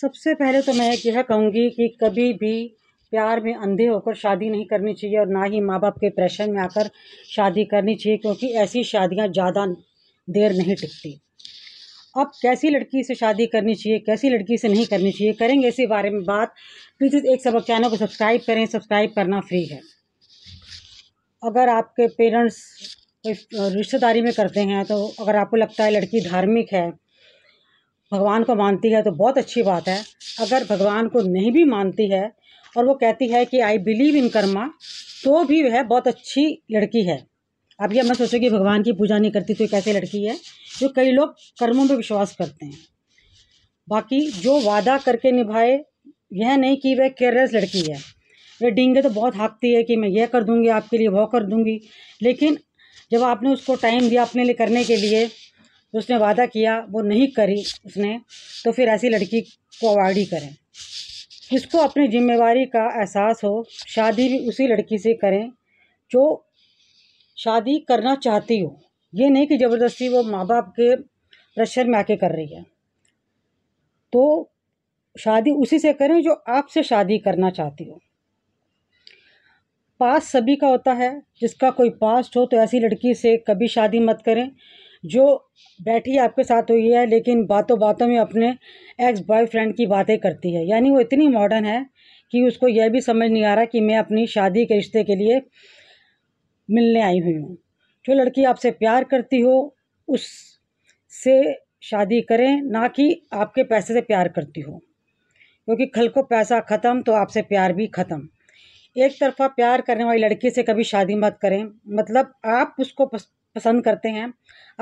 सबसे पहले तो मैं यह कहूँगी कि कभी भी प्यार में अंधे होकर शादी नहीं करनी चाहिए और ना ही माँ बाप के प्रेशर में आकर शादी करनी चाहिए क्योंकि ऐसी शादियाँ ज़्यादा देर नहीं टिकती अब कैसी लड़की से शादी करनी चाहिए कैसी लड़की से नहीं करनी चाहिए करेंगे इसी बारे में बात प्लीज़ एक सबक चैनल को सब्सक्राइब करें सब्सक्राइब करना फ्री है अगर आपके पेरेंट्स रिश्तेदारी में करते हैं तो अगर आपको लगता है लड़की धार्मिक है भगवान को मानती है तो बहुत अच्छी बात है अगर भगवान को नहीं भी मानती है और वो कहती है कि आई बिलीव इन कर्मा तो भी वह बहुत अच्छी लड़की है अब यह मैं सोचूँ कि भगवान की पूजा नहीं करती तो एक ऐसी लड़की है जो कई लोग कर्मों पर विश्वास करते हैं बाकी जो वादा करके निभाए यह नहीं कि वह केयरलेस लड़की है वह डींगे तो बहुत हाँकती है कि मैं यह कर दूंगी आपके लिए वह कर दूंगी लेकिन जब आपने उसको टाइम दिया अपने लिए करने के लिए जो उसने वादा किया वो नहीं करी उसने तो फिर ऐसी लड़की को अवॉइड ही करें जिसको अपनी जिम्मेवारी का एहसास हो शादी भी उसी लड़की से करें जो शादी करना चाहती हो ये नहीं कि ज़बरदस्ती वो माँ बाप के प्रेशर में आके कर रही है तो शादी उसी से करें जो आपसे शादी करना चाहती हो पास सभी का होता है जिसका कोई पास्ट हो तो ऐसी लड़की से कभी शादी मत करें जो बैठी आपके साथ हुई है लेकिन बातों बातों में अपने एक्स बॉयफ्रेंड की बातें करती है यानी वो इतनी मॉडर्न है कि उसको यह भी समझ नहीं आ रहा कि मैं अपनी शादी के रिश्ते के लिए मिलने आई हुई हूँ जो लड़की आपसे प्यार करती हो उससे शादी करें ना कि आपके पैसे से प्यार करती हो क्योंकि खल को पैसा ख़त्म तो आपसे प्यार भी ख़त्म एक तरफा प्यार करने वाली लड़की से कभी शादी मत करें मतलब आप उसको पसंद करते हैं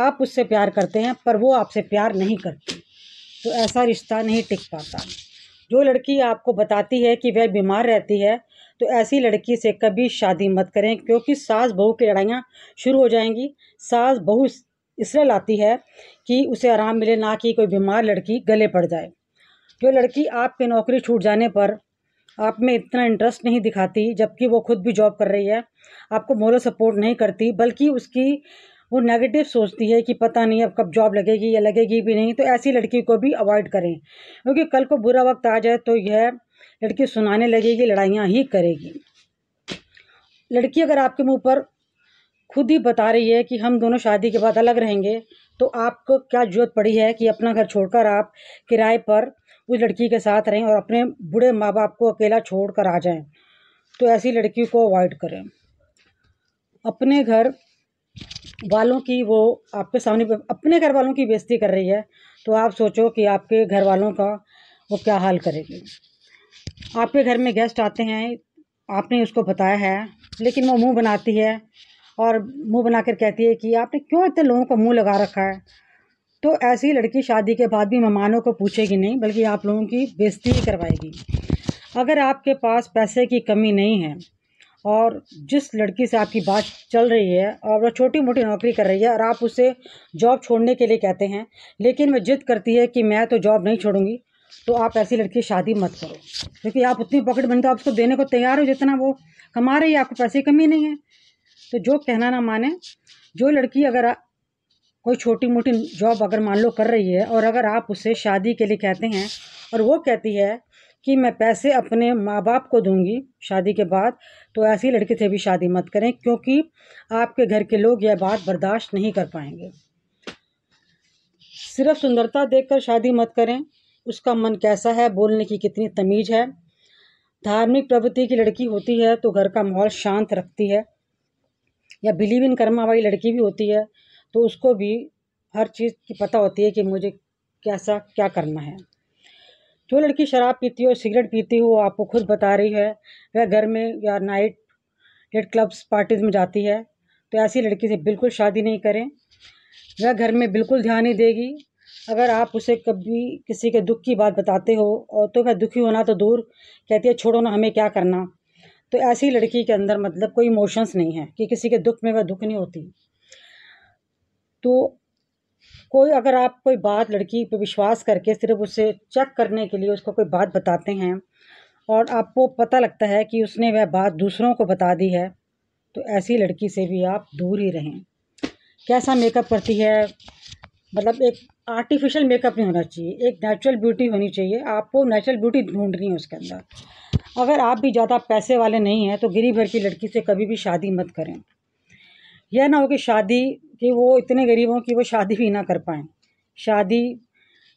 आप उससे प्यार करते हैं पर वो आपसे प्यार नहीं करती तो ऐसा रिश्ता नहीं टिक पाता जो लड़की आपको बताती है कि वह बीमार रहती है तो ऐसी लड़की से कभी शादी मत करें क्योंकि सास बहू की लड़ाइयाँ शुरू हो जाएंगी सास बहू इसलिए लाती है कि उसे आराम मिले ना कि कोई बीमार लड़की गले पड़ जाए जो लड़की आपकी नौकरी छूट जाने पर आप में इतना इंटरेस्ट नहीं दिखाती जबकि वो खुद भी जॉब कर रही है आपको मोरल सपोर्ट नहीं करती बल्कि उसकी वो नेगेटिव सोचती है कि पता नहीं अब कब जॉब लगेगी या लगेगी भी नहीं तो ऐसी लड़की को भी अवॉइड करें क्योंकि कल को बुरा वक्त आ जाए तो यह लड़की सुनाने लगेगी लड़ाइयाँ ही करेगी लड़की अगर आपके मुंह पर खुद ही बता रही है कि हम दोनों शादी के बाद अलग रहेंगे तो आपको क्या जरूरत पड़ी है कि अपना घर छोड़कर आप किराए पर उस लड़की के साथ रहें और अपने बूढ़े माँ बाप को अकेला छोड़ कर आ जाएं तो ऐसी लड़की को अवॉइड करें अपने घर वालों की वो आपके सामने अपने घर वालों की बेइज्जती कर रही है तो आप सोचो कि आपके घर वालों का वो क्या हाल करेगी आपके घर में गेस्ट आते हैं आपने उसको बताया है लेकिन वो मुंह बनाती है और मुंह बनाकर कहती है कि आपने क्यों इतने लोगों का मुंह लगा रखा है तो ऐसी लड़की शादी के बाद भी मेहमानों को पूछेगी नहीं बल्कि आप लोगों की बेइज्जती ही करवाएगी अगर आपके पास पैसे की कमी नहीं है और जिस लड़की से आपकी बात चल रही है और वह छोटी मोटी नौकरी कर रही है और आप उसे जॉब छोड़ने के लिए कहते हैं लेकिन वह जिद करती है कि मैं तो जॉब नहीं छोड़ूंगी तो आप ऐसी लड़की शादी मत करो क्योंकि आप उतनी पॉकेट बनते तो आप उसको देने को तैयार हो जितना वो कमा रही है आपको पैसे की कमी नहीं है तो जो कहना ना माने जो लड़की अगर कोई छोटी मोटी जॉब अगर मान लो कर रही है और अगर आप उसे शादी के लिए कहते हैं और वो कहती है कि मैं पैसे अपने माँ बाप को दूंगी शादी के बाद तो ऐसी लड़की से भी शादी मत करें क्योंकि आपके घर के लोग यह बात बर्दाश्त नहीं कर पाएंगे सिर्फ सुंदरता देखकर शादी मत करें उसका मन कैसा है बोलने की कितनी तमीज़ है धार्मिक प्रवृत्ति की लड़की होती है तो घर का माहौल शांत रखती है या बिलीव इन कर्मा वाली लड़की भी होती है तो उसको भी हर चीज़ की पता होती है कि मुझे कैसा क्या करना है जो लड़की शराब पीती हो सिगरेट पीती हो आपको खुद बता रही है वह घर में या नाइट नाइट क्लब्स पार्टीज में जाती है तो ऐसी लड़की से बिल्कुल शादी नहीं करें वह घर में बिल्कुल ध्यान नहीं देगी अगर आप उसे कभी किसी के दुख की बात बताते हो और तो वह दुखी होना तो दूर कहती है छोड़ो ना हमें क्या करना तो ऐसी लड़की के अंदर मतलब कोई इमोशंस नहीं है कि किसी के दुख में वह दुख नहीं होती तो कोई अगर आप कोई बात लड़की पे विश्वास करके सिर्फ उसे चेक करने के लिए उसको कोई बात बताते हैं और आपको पता लगता है कि उसने वह बात दूसरों को बता दी है तो ऐसी लड़की से भी आप दूर ही रहें कैसा मेकअप करती है मतलब एक आर्टिफिशियल मेकअप नहीं होना चाहिए एक नेचुरल ब्यूटी होनी चाहिए आपको नेचुरल ब्यूटी ढूंढनी है उसके अंदर अगर आप भी ज़्यादा पैसे वाले नहीं हैं तो गिरी भर की लड़की से कभी भी शादी मत करें यह ना हो कि शादी कि वो इतने गरीब हों कि वो शादी भी ना कर पाएँ शादी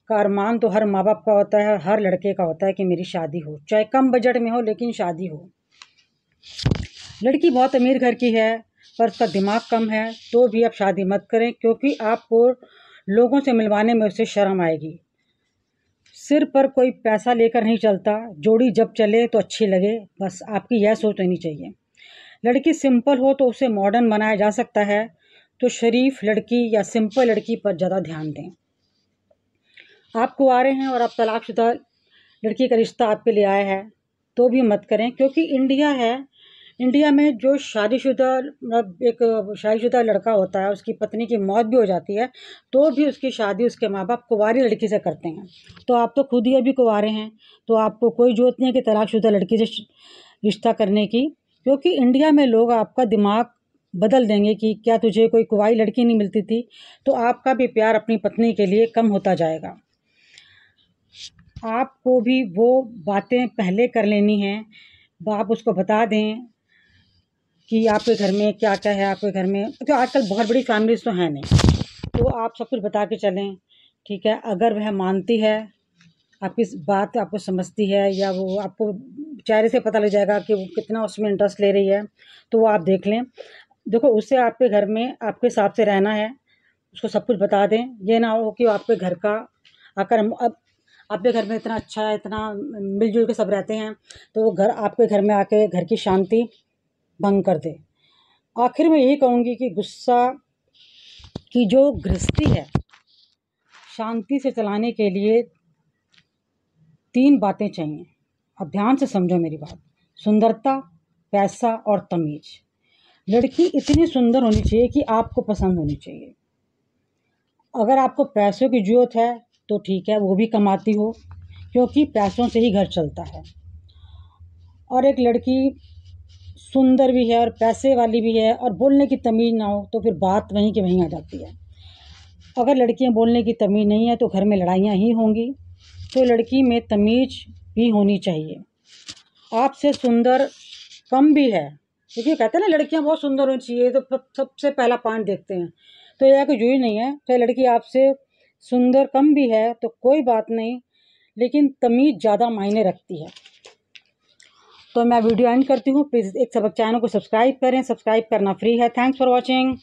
का अरमान तो हर माँ बाप का होता है हर लड़के का होता है कि मेरी शादी हो चाहे कम बजट में हो लेकिन शादी हो लड़की बहुत अमीर घर की है पर उसका दिमाग कम है तो भी आप शादी मत करें क्योंकि आपको लोगों से मिलवाने में उसे शर्म आएगी सिर पर कोई पैसा लेकर नहीं चलता जोड़ी जब चले तो अच्छी लगे बस आपकी यह सोच होनी चाहिए लड़की सिंपल हो तो उसे मॉडर्न बनाया जा सकता है तो शरीफ लड़की या सिंपल लड़की पर ज़्यादा ध्यान दें आप रहे हैं और आप तलाकशुदा लड़की का रिश्ता आपके लिए आया है तो भी मत करें क्योंकि इंडिया है इंडिया में जो शादीशुदा मतलब एक शादीशुदा लड़का होता है उसकी पत्नी की मौत भी हो जाती है तो भी उसकी शादी उसके माँ बाप कुंवारी लड़की से करते हैं तो आप तो खुद ही अभी कुंवारे हैं तो आपको कोई जरूरत नहीं है कि तलाकशुदा लड़की से रिश्ता करने की क्योंकि इंडिया में लोग आपका दिमाग बदल देंगे कि क्या तुझे कोई कुवाई लड़की नहीं मिलती थी तो आपका भी प्यार अपनी पत्नी के लिए कम होता जाएगा आपको भी वो बातें पहले कर लेनी हैं आप उसको बता दें कि आपके घर में क्या क्या है आपके घर में क्योंकि तो आजकल बहुत बड़ी फैमिलीज तो हैं नहीं तो आप सब कुछ बता के चलें ठीक है अगर वह मानती है आपकी बात आपको समझती है या वो आपको चेहरे से पता लग जाएगा कि वो कितना उसमें इंटरेस्ट ले रही है तो वो आप देख लें देखो उससे आपके घर में आपके हिसाब से रहना है उसको सब कुछ बता दें ये ना हो कि आपके घर का आकर अब आपके घर में इतना अच्छा है इतना मिलजुल के सब रहते हैं तो वो घर आपके घर में आके घर की शांति भंग कर दे आखिर में यही कहूँगी कि गुस्सा की जो गृहस्थी है शांति से चलाने के लिए तीन बातें चाहिए अब ध्यान से समझो मेरी बात सुंदरता पैसा और तमीज़ लड़की इतनी सुंदर होनी चाहिए कि आपको पसंद होनी चाहिए अगर आपको पैसों की जरूरत है तो ठीक है वो भी कमाती हो क्योंकि पैसों से ही घर चलता है और एक लड़की सुंदर भी है और पैसे वाली भी है और बोलने की तमीज़ ना हो तो फिर बात वहीं की वहीं आ जाती है अगर लड़कियां बोलने की तमीज़ नहीं है तो घर में लड़ाइयाँ ही होंगी तो लड़की में तमीज़ भी होनी चाहिए आपसे सुंदर कम भी है देखिए कहते हैं ना लड़कियाँ बहुत सुंदर होनी चाहिए तो सबसे पहला पॉइंट देखते हैं तो यह कुछ जू ही नहीं है चाहे लड़की आपसे सुंदर कम भी है तो कोई बात नहीं लेकिन तमीज़ ज़्यादा मायने रखती है तो मैं वीडियो एंड करती हूँ प्लीज़ एक सबक चैनल को सब्सक्राइब करें सब्सक्राइब करना फ्री है थैंक्स फॉर वॉचिंग